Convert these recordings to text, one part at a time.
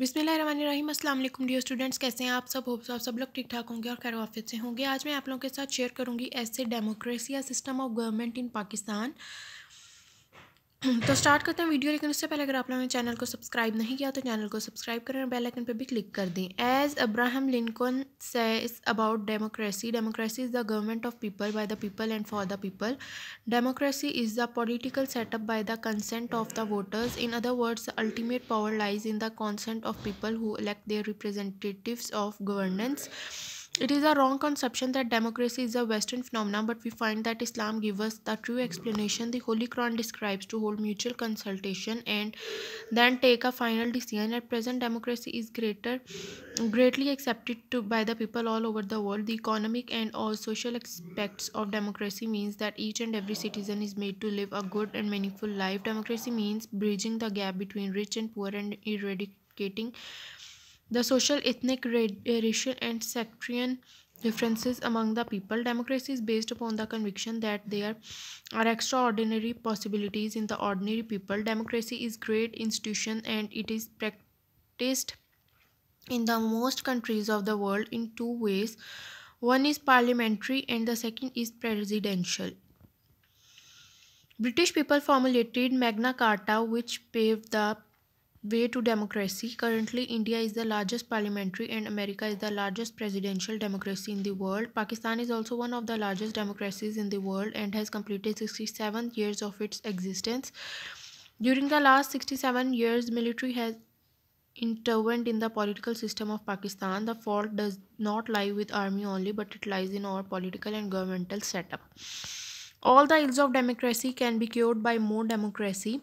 बिसमीम अस्सलाम dear students कैसे हैं आप सब हो आप सब लोग ठीक ठाक होंगे और खैर ऑफिस से होंगे आज मैं आप लोगों के साथ शेयर करूंगी ऐसे डेमोक्रेसी या system of government in Pakistan तो स्टार्ट करते हैं वीडियो लेकिन उससे पहले अगर आप लोगों ने चैनल को सब्सक्राइब नहीं किया तो चैनल को सब्सक्राइब करें और बेल आइकन पर भी क्लिक कर दें as Abraham Lincoln says about democracy democracy is the government of people by the people and for the people democracy is the political setup by the consent of the voters in other words ultimate power lies in the consent of people who elect their representatives of governance It is a wrong conception that democracy is a Western phenomenon, but we find that Islam gives us the true explanation the Holy Quran describes to hold mutual consultation and then take a final decision. At present, democracy is greater, greatly accepted to, by the people all over the world. The economic and all social aspects of democracy means that each and every citizen is made to live a good and meaningful life. Democracy means bridging the gap between rich and poor and eradicating the social, ethnic, eh, racial, and sectarian differences among the people. Democracy is based upon the conviction that there are extraordinary possibilities in the ordinary people. Democracy is great institution and it is practiced in the most countries of the world in two ways. One is parliamentary and the second is presidential. British people formulated Magna Carta which paved the way to democracy. Currently, India is the largest parliamentary and America is the largest presidential democracy in the world. Pakistan is also one of the largest democracies in the world and has completed 67 years of its existence. During the last 67 years, military has intervened in the political system of Pakistan. The fault does not lie with army only, but it lies in our political and governmental setup. All the ills of democracy can be cured by more democracy.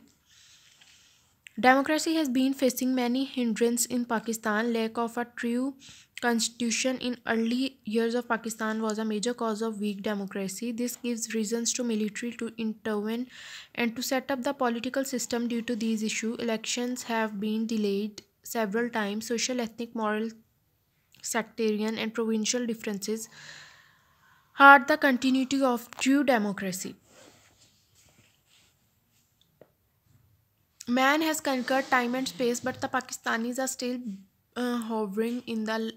Democracy has been facing many hindrances in Pakistan. Lack of a true constitution in early years of Pakistan was a major cause of weak democracy. This gives reasons to military to intervene and to set up the political system due to these issues. Elections have been delayed several times. Social, ethnic, moral, sectarian and provincial differences hurt the continuity of true democracy. Man has conquered time and space, but the Pakistanis are still uh, hovering in the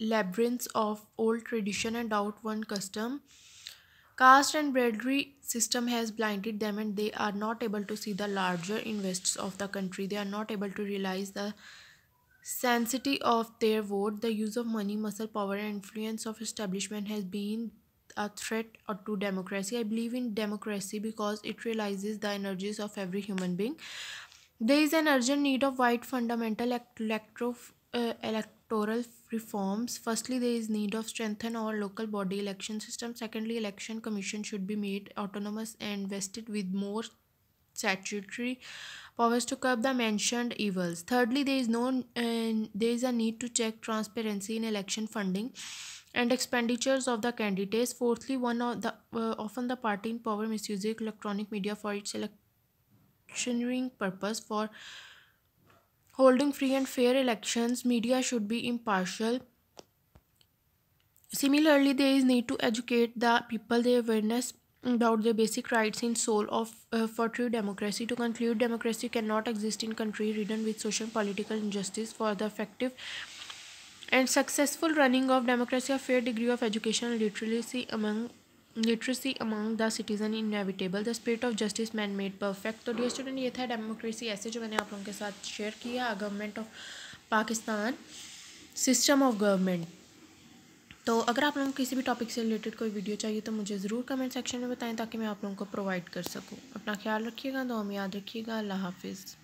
labyrinths of old tradition and outworn custom. Caste and bravery system has blinded them and they are not able to see the larger interests of the country. They are not able to realize the sanctity of their vote. The use of money, muscle power and influence of establishment has been a threat to democracy. I believe in democracy because it realizes the energies of every human being. There is an urgent need of wide fundamental electro, uh, electoral reforms. Firstly, there is need of strengthen our local body election system. Secondly, election commission should be made autonomous and vested with more statutory powers to curb the mentioned evils. Thirdly, there is no uh, there is a need to check transparency in election funding and expenditures of the candidates. Fourthly, one of the uh, often the party in power misuses electronic media for its elect electioneering purpose for holding free and fair elections media should be impartial similarly there is need to educate the people their awareness about their basic rights in soul of uh, for true democracy to conclude democracy cannot exist in country ridden with social political injustice for the effective and successful running of democracy a fair degree of education literacy among literacy among the citizen evitable the spirit of justice man made perfect तो dear student ये था democracy ऐसे जो मैंने आप लोगों के साथ शेयर किया government of Pakistan system of government तो अगर आप लोगों को किसी भी टॉपिक से रिलेटेड कोई वीडियो चाहिए तो मुझे ज़रूर कमेंट सेक्शन में बताएं ताकि मैं आप लोगों को प्रोवाइड कर सकूं अपना ख्याल रखिएगा दो हम याद रखिएगा अल्लाह हाफिज़